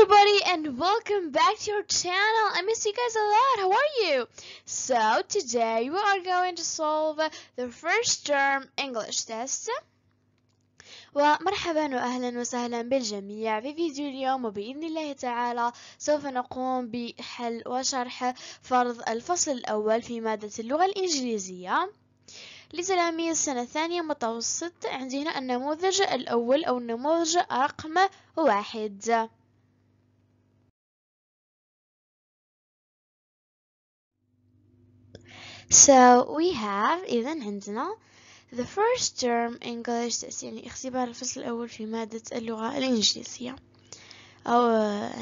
everybody and welcome back to your channel. I miss you guys a lot. How are you? So today we are going to solve the first term English test. ومرحبا وأهلا وسهلا بالجميع في فيديو اليوم وبإذن الله تعالى سوف نقوم بحل وشرح فرض الفصل الأول في مادة اللغة الإنجليزية لتلاميذ السنة الثانية متوسط عندنا النموذج الأول أو النموذج رقم واحد So we have إذا عندنا the first term English يعني اختبار الفصل الأول في مادة اللغة الإنجليزية أو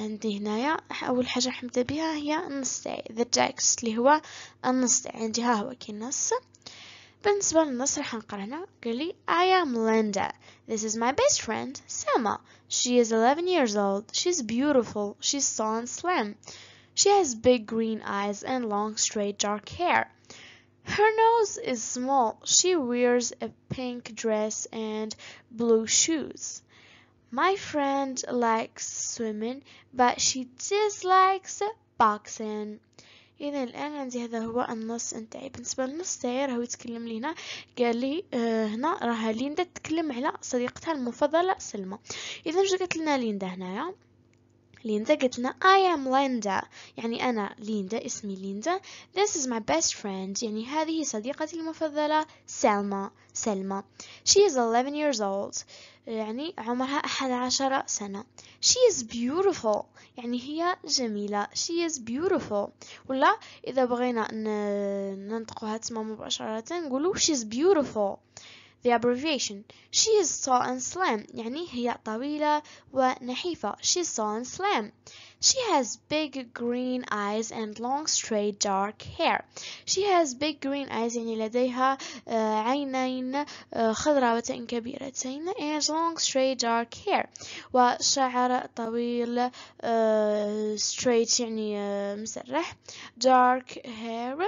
عندي هنايا أول حاجة حمد بها هي النص the text اللي هو النص تاعي عندي ها هو كي النص بالنسبة للنص رح نقرا هنا قالي I am Linda This is my best friend Selma She is 11 years old She's beautiful She's so slim She has big green eyes and long straight dark hair her nose is small. She wears a pink dress and blue shoes. My friend likes swimming but she dislikes boxing. إذا الآن عندي هذا هو النص نتاعي بالنسبة للنص تاعي راهو يتكلم لي هنا قال لي آه هنا راها ليندا تتكلم على صديقتها المفضلة سلمى إذا واش قالت لنا ليندا هنايا ليندا قلت لنا I am ليندا يعني أنا ليندا اسمي ليندا This is my best friend يعني هذه صديقتي المفضلة سلمى سلمى She is 11 years old يعني عمرها 11 سنة She is beautiful يعني هي جميلة She is beautiful ولا إذا بغينا ننطقها تما مباشرة نقولوا She is beautiful The abbreviation she is tall and slim يعني هي طويلة ونحيفة she is tall and slim She has big green eyes and long straight dark hair She has big green eyes يعني لديها عينين خضراوتين كبيرتين and long straight dark hair وشعر طويل uh, straight يعني مسرح uh, dark hair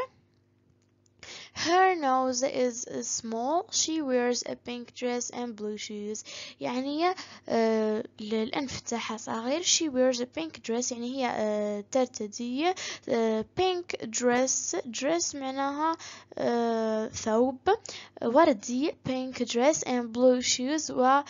Her nose is small. She wears a pink dress and blue shoes. يعني هي الأنف تاعها صغير. She wears a pink dress يعني هي ترتدي pink dress dress معناها ثوب وردي pink dress and blue shoes و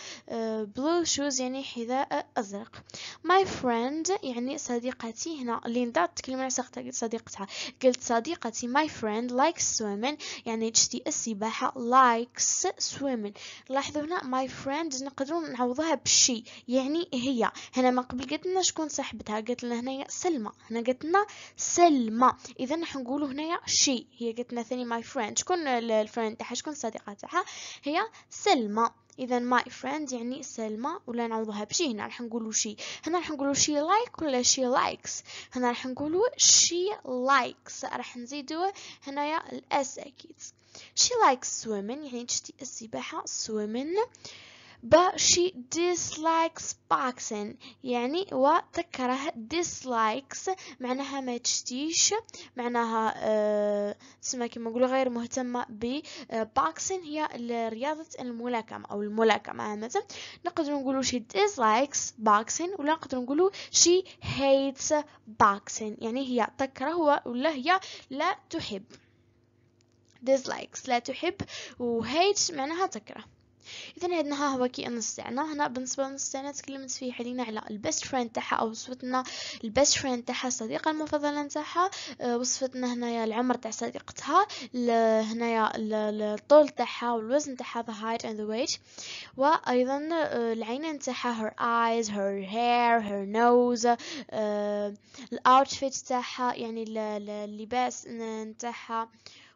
blue shoes يعني حذاء أزرق. My friend يعني صديقتي هنا ليندا تكلم على صديقتها قلت صديقتي my friend likes swimming swim يعني تشتي السباحة likes swimming لاحظوا هنا my friend نقدروا نعوضها بشي يعني هي هنا ما قبل قلت لنا شكون صاحبتها قلت لنا هنا سلمى هنا قلت لنا سلمى اذا راح نقولوا هنايا شي هي قلت لنا ثاني my friend شكون الفريند تاعها شكون الصديقة تاعها هي سلمى اذا ماي فريند يعني سلمى ولا نعوضها بشي هنا راح نقولوا شي هنا راح نقولوا شي لايك ولا شي لايكس هنا راح نقولوا شي لايكس راح نزيدوا هنايا الاس اكيد شي لايكس سويمن يعني تشتي السباحه سويمن but she dislikes boxing يعني وتكره dislikes معناها ما تشتيش معناها أه تسمى كما نقول غير مهتمة ب boxing هي رياضة الملاكمة أو الملاكمة عامة نقدر نقول she dislikes boxing ولا نقدر نقول she hates boxing يعني هي تكره ولا هي لا تحب dislikes لا تحب و hate معناها تكره اذا عندنا ها هو كي النص تاعنا هنا بالنسبه للنص تاعنا تكلمت فيه حلينا على البيست فريند تاعها او وصفتنا البيست فريند تاعها الصديقه المفضله تاعها آه، وصفتنا هنايا العمر تاع صديقتها هنايا الطول تاعها والوزن تاعها the height and the weight وايضا آه، العينين تاعها her eyes her hair her nose آه، الاوتفيت تاعها يعني اللباس تاعها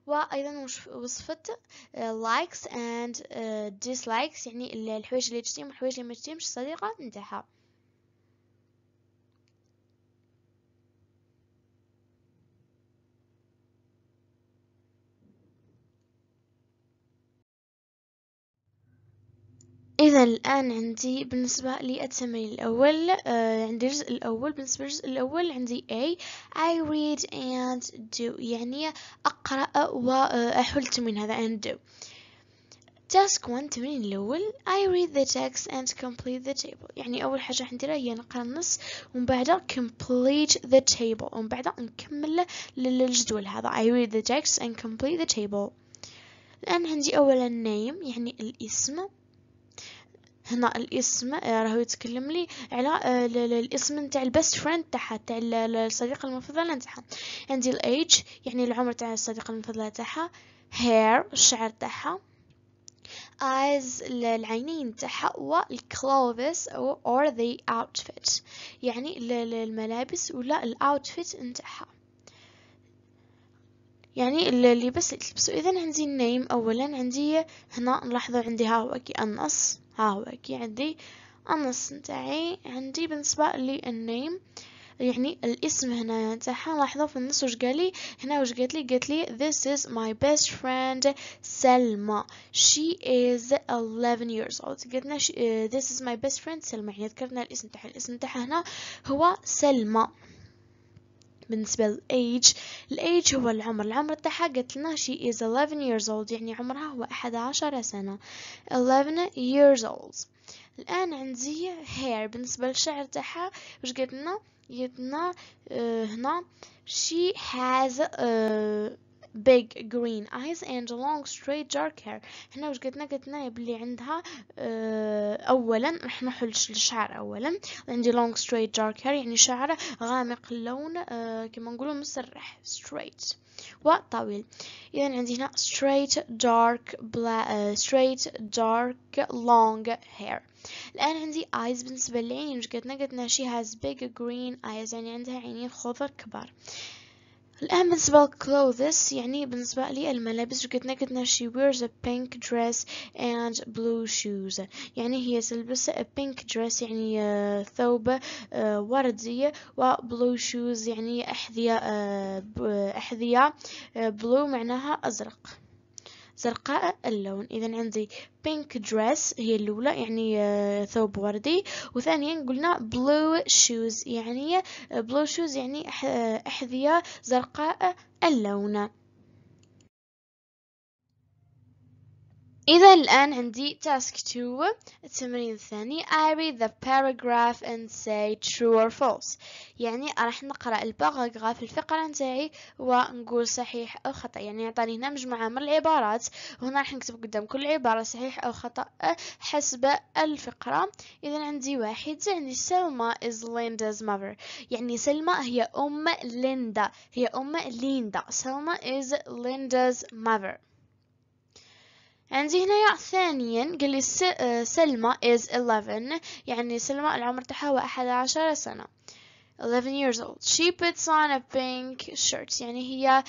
وايضا وصفت لايكس اند ديسلايكس يعني الحوايج اللي تشتم والحوايج اللي ما تشتمش الصديقه نتاعها اذا الان عندي بالنسبه للتمرين الاول آه عندي الجزء الاول بالنسبه للجزء الاول عندي A I read and do يعني اقرا واحل آه، التمرين هذا and do task 1 التمرين الاول I read the text and complete the table يعني اول حاجه عندي هي نقرا النص ومن بعدها complete the table ومن بعدها نكمل للجدول هذا I read the text and complete the table الان عندي اولا name يعني الاسم هنا الاسم آه، راهو يتكلم لي على آه، الاسم نتاع البيست فريند تاعها تاع الصديقه المفضله نتاعها عندي الايج يعني العمر تاع الصديقه المفضله تاعها هير الشعر تاعها eyes العينين تاعها والكلوفس or the outfit يعني الملابس ولا الاوتفيت نتاعها يعني اللباس اللي تلبسو اذا عندي النيم اولا عندي هنا نلاحظو عندي ها هو كي النص ها هو كي عندي النص نتاعي عندي بالنسبه للنيم يعني الاسم هنا تاعها لاحظوا في النص واش قال لي هنا واش قالت لي قالت لي this is my best friend سلمى she is 11 years old قالت لنا this is my best friend سلمى يعني ذكرنا الاسم تاعها الاسم تاعها هنا هو سلمى بالنسبة للage الage هو العمر العمر تاعها قلت لنا she is 11 years old يعني عمرها هو 11 سنة 11 years old الآن عندي hair بالنسبة للشعر تاعها واش قلت لنا قلت لنا آه، هنا she has uh, big green eyes and long straight dark hair هنا واش قلتنا قالتنا بلي عندها آه، اولا راح نروحوا الشعر اولا عندي long straight dark hair يعني شعر غامق اللون آه، كما نقولوا مسرح straight وطويل اذا عندي هنا straight dark black آه، straight dark long hair الان عندي eyes بالنسبه للعين يعني واش قلتنا قالتنا she has big green eyes يعني عندها عينين خضر كبار الآن بالنسبة clothes يعني بالنسبة لي الملابس قلنا قلنا she wears a pink dress and blue shoes يعني هي تلبس a pink dress يعني ثوب آه، وردي و blue shoes يعني أحذية آه، أحذية آه، blue معناها أزرق زرقاء اللون إذا عندي pink dress هي الأولى يعني آه، ثوب وردي وثانيا قلنا blue shoes يعني آه، blue shoes يعني آه، أحذية زرقاء اللون إذا الآن عندي task 2 التمرين الثاني I read the paragraph and say true or false يعني راح نقرأ الباراغراف الفقرة نتاعي ونقول صحيح أو خطأ يعني عطاني هنا مجموعة من العبارات وهنا راح نكتب قدام كل عبارة صحيح أو خطأ حسب الفقرة إذا عندي واحد عندي سلمى is Linda's mother يعني سلمى هي أم ليندا هي أم ليندا سلمى is Linda's mother عندي هنا ثانيا قال لي آه، سلمى is 11 يعني سلمى العمر تاعها هو 11 سنه 11 years old she puts on a pink shirt يعني هي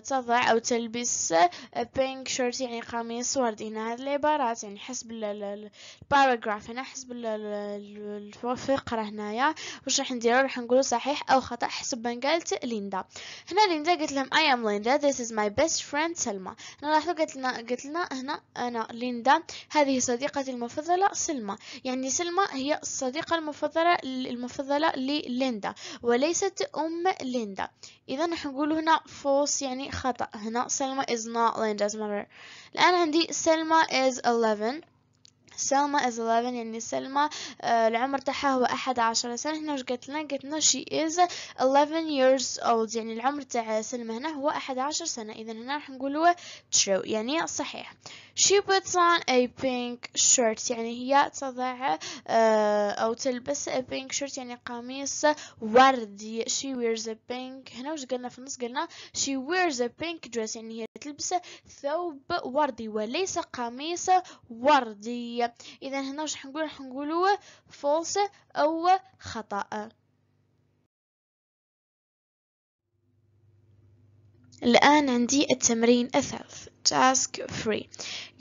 تضع أو تلبس a pink shirt يعني قميص وردي هنا هذه العبارات يعني حسب الباراجراف هنا حسب الفقرة هنايا واش راح نديرو راح نقولو صحيح أو خطأ حسب ما قالت ليندا هنا ليندا قالت لهم اي ام ليندا ذيس از ماي بيست فريند سلمى هنا لاحظوا قالت لنا قالت لنا هنا أنا ليندا هذه صديقتي المفضلة سلمى يعني سلمى هي الصديقة المفضلة المفضلة لي ليندا وليست أم ليندا إذا نقول هنا false يعني خطأ هنا سلمى is not Linda's mother الآن عندي سلمى is 11 سلمى is 11 يعني سلمى آه، العمر تاعها هو 11 سنة هنا واش قالت لنا قالت لنا she is 11 years old يعني العمر تاع سلمى هنا هو 11 سنة إذا هنا راح نقولوا true يعني صحيح she puts on a pink shirt يعني هي تضع آه، أو تلبس a pink shirt يعني قميص وردي she wears a pink هنا واش قالنا في النص قالنا she wears a pink dress يعني هي تلبس ثوب وردي وليس قميص وردي اذا هنا واش حنقول راح نقولوا فولس او خطأ الآن عندي التمرين الثالث task 3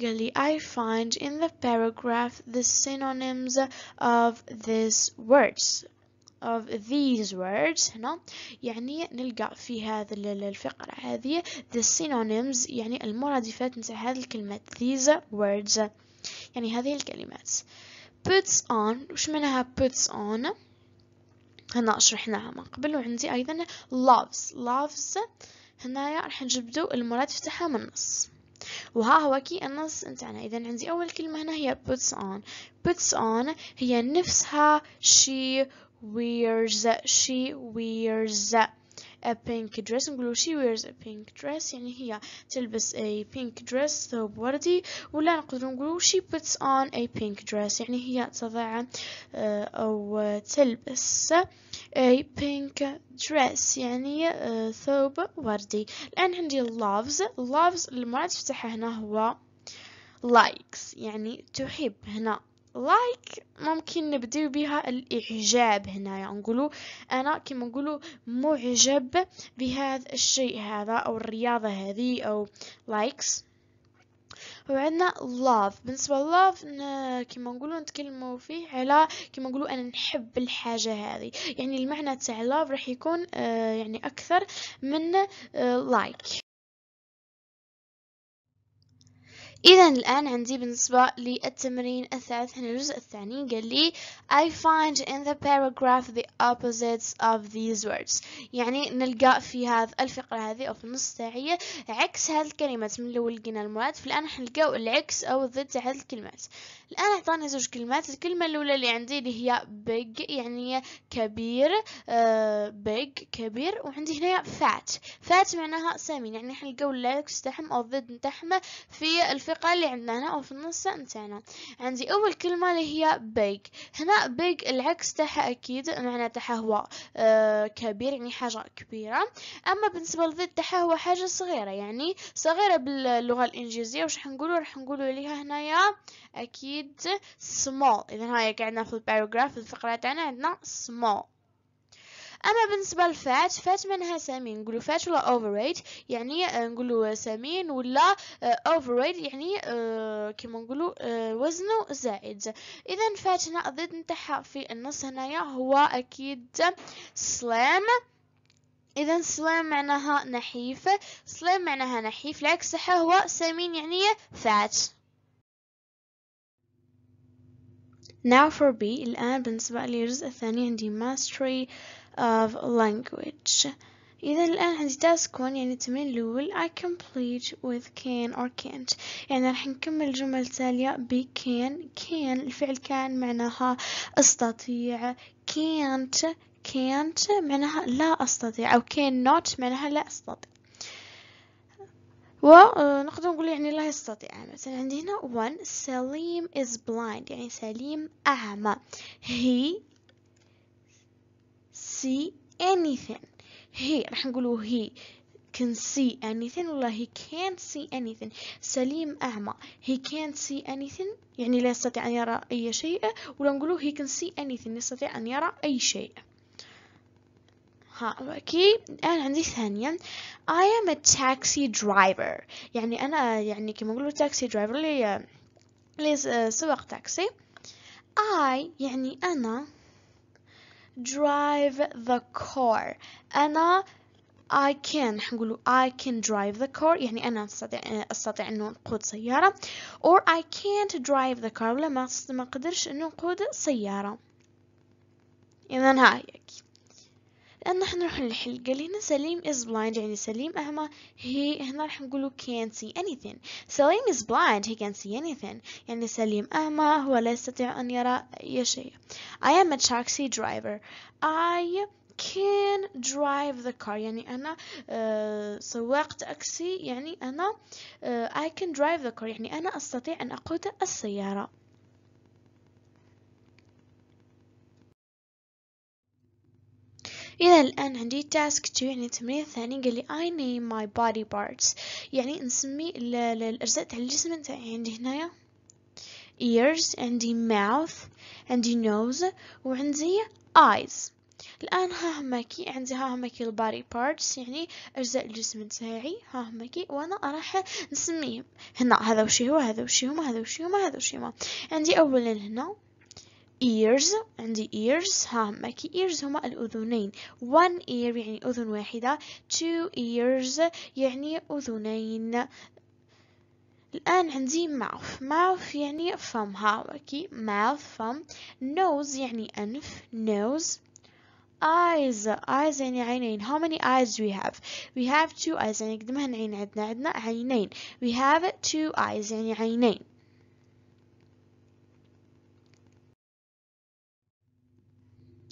قال لي I find in the paragraph the synonyms of these words of these words هنا يعني نلقى في هذا الفقرة هذه the synonyms يعني المرادفات نتاع هذه الكلمات these words يعني هذه الكلمات puts on وش معناها puts on هنا شرحناها من قبل وعندي ايضا loves loves هنايا راح نجبدو المرادف تاعها من النص وها هو كي النص نتاعنا اذا عندي اول كلمه هنا هي puts on puts on هي نفسها she wears she wears a pink dress نقولو she wears a pink dress يعني هي تلبس a pink dress ثوب وردي ولا نقدرو نقولو she puts on a pink dress يعني هي تضع أو تلبس a pink dress يعني ثوب وردي الآن عندي loves loves المرة تفتحها هنا هو likes يعني تحب هنا لايك ممكن نبدأ بها الإعجاب هنا يعني نقوله أنا كما نقوله معجب بهذا الشيء هذا أو الرياضة هذه أو لايكس وعندنا love بالنسبة love كما نقوله نتكلمه فيه على كما نقوله أنا نحب الحاجة هذه يعني المعنى تاع love راح يكون آه، يعني أكثر من آه، like إذا الآن عندي بالنسبة للتمرين الثالث هنا الجزء الثاني قال لي I find in the paragraph the opposites of these words يعني نلقى في هذا الفقرة هذه أو في النص تاعي عكس هذه الكلمات من الأول لقينا المراد فالآن حنلقاو العكس أو ضد هذه الكلمات الآن أعطاني زوج كلمات الكلمة الأولى اللي عندي اللي هي big يعني كبير آه big كبير وعندي هنا فات فات معناها سمين يعني حنلقاو نلقاو اللاكس تاعهم أو الضد نتاعهم في الفقة اللي عندنا هنا أو في النص نتاعنا عندي أول كلمة اللي هي big هنا big العكس تاعها أكيد معنى تاعها هو آه كبير يعني حاجة كبيرة أما بالنسبة للضد تاعها هو حاجة صغيرة يعني صغيرة باللغة الإنجليزية وش حنقولوا راح نقولوا عليها هنايا أكيد small إذا هاي قعدنا في paragraph الفقرة تاعنا عندنا small اما بالنسبه للفات فات منها سمين نقولوا فات ولا اوفريت يعني آه، نقولوا سمين ولا اوفريت آه، يعني آه، كما نقولوا وزنه زائد اذا فاتنا الضد نتاعها في النص هنايا هو اكيد slim اذا سلام معناها نحيف سلام معناها نحيف العكس هو سمين يعني فات now for B الآن بالنسبة لي الجزء الثاني عندي mastery of language إذا الآن عندي task one يعني التمرين الأول I complete with can or can't يعني راح نكمل الجمل التالية ب can can الفعل كان معناها استطيع can't can't معناها لا أستطيع أو cannot معناها لا أستطيع ونقدر آه، نقول يعني لا يستطيع مثلا عندي هنا one سليم is blind يعني سليم أعمى he see anything he راح نقولوا he can see anything ولا he can't see anything سليم أعمى he can't see anything يعني لا يستطيع أن يرى أي شيء ولا نقولوا he can see anything يستطيع أن يرى أي شيء ها اوكي الان عندي ثانيا I am a taxi driver يعني انا يعني كما نقولوا تاكسي driver لي لي سواق تاكسي I يعني انا drive the car انا I can حنقولوا I can drive the car يعني أنا أستطيع أستطيع إنه نقود سيارة or I can't drive the car ولا ما ما قدرش إنه نقود سيارة إذا أكيد لأن راح نروح للحلقة اللي هنا سليم is blind يعني سليم أعمى he هنا راح نقوله can't see anything سليم is blind he can't see anything يعني سليم أعمى هو لا يستطيع أن يرى أي شيء I am a taxi driver I can drive the car يعني أنا uh, سواق تاكسي يعني أنا uh, I can drive the car يعني أنا أستطيع أن أقود السيارة إلى الآن عندي تاسك 2 يعني التمرين الثاني قال لي I name my body parts يعني نسمي الأجزاء تاع الجسم نتاعي يعني عندي هنايا ears عندي mouth عندي nose وعندي eyes الآن ها هما كي عندي ها كي الباري بارتس يعني أجزاء الجسم نتاعي ها هما كي وأنا راح نسميهم هنا هذا وشي هو هذا وشي هما هذا وشي هما هذا وشي هما عندي أولا هنا ears and the ears هم key ears هما الأذنين one ear يعني أذن واحدة two ears يعني أذنين الآن عندي mouth mouth يعني فم ها هاوكي mouth فم nose يعني أنف nose eyes eyes يعني عينين how many eyes do we have we have two eyes يعني قد ما عين عندنا عندنا عينين we have two eyes يعني عينين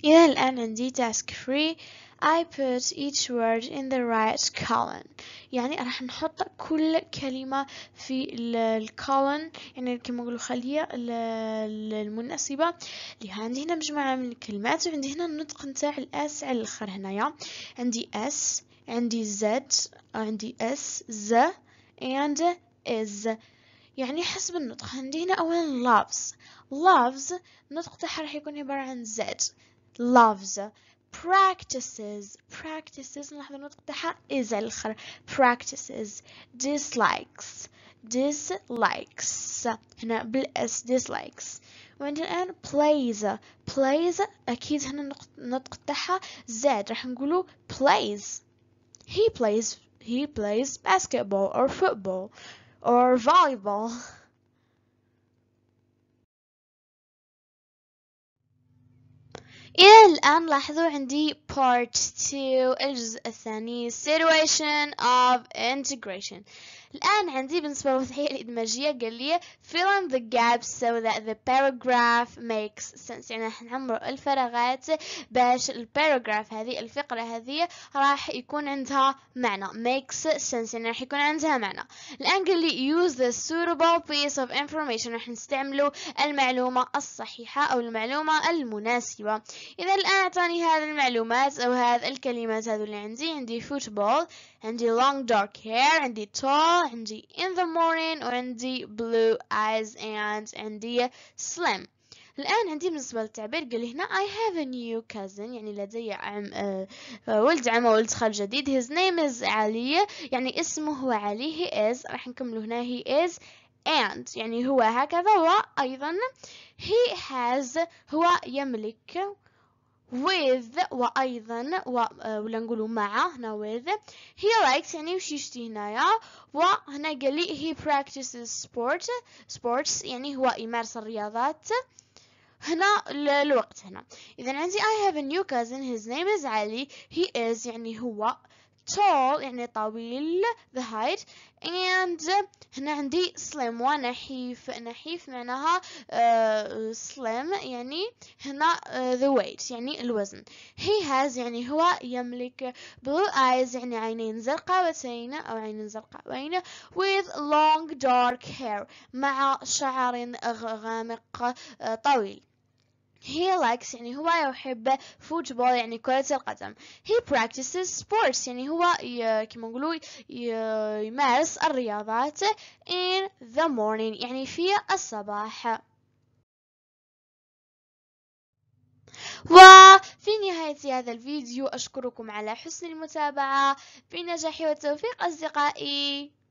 إلى الآن عندي task free I put each word in the right column يعني راح نحط كل كلمة في الكولن يعني كما قلوا خلية المناسبة اللي عندي هنا مجموعة من الكلمات وعندي هنا النطق نتاع الاس على الاخر هنايا عندي اس عندي زد عندي اس ز and is يعني حسب النطق عندي هنا اولا loves loves النطق تاعها راح يكون عبارة عن زد loves practices practices نلاحظ النطق تاعها is على الاخر practices dislikes dislikes هنا بالاس dislikes وعندنا الان plays plays اكيد هنا النطق تاعها زاد راح نقولوا plays he plays he plays basketball or football or volleyball إلى الآن لاحظوا عندي part 2 الجزء الثاني situation of integration الآن عندي بالنسبة للوضعية الإدماجية قال لي fill in the gaps so that the paragraph makes sense يعني راح نعمر الفراغات باش الباراجراف هذه الفقرة هذه راح يكون عندها معنى makes sense يعني راح يكون عندها معنى الآن قال لي use the suitable piece of information راح نستعملوا المعلومة الصحيحة أو المعلومة المناسبة إذا الآن أعطاني هذه المعلومات أو هذه الكلمات هذو اللي عندي عندي football and the long dark hair and the tall and the in the morning and the blue eyes and and the slim الآن عندي بالنسبة للتعبير قال هنا I have a new cousin يعني لدي عم ولد عم ولد خال جديد his name is علي يعني اسمه علي he is راح نكملو هنا he is and يعني هو هكذا وأيضا he has هو يملك with وأيضا و... آه، ولا نقولوا مع هنا with هي لايكس يعني وش يشتي هنايا وهنا قال لي هي practices sport sports يعني هو يمارس الرياضات هنا الوقت هنا إذا عندي I have a new cousin his name is علي he is يعني هو tall يعني طويل the height and هنا عندي slim ونحيف نحيف معناها uh, slim يعني هنا uh, the weight يعني الوزن he has يعني هو يملك blue eyes يعني عينين زرقاوتين أو عينين زرقاوين with long dark hair مع شعر غامق آه، طويل he likes يعني هو يحب فوتبول يعني كرة القدم he practices sports يعني هو ي... كما نقولوا ي... يمارس الرياضات in the morning يعني في الصباح وفي نهاية هذا الفيديو أشكركم على حسن المتابعة في نجاحي والتوفيق أصدقائي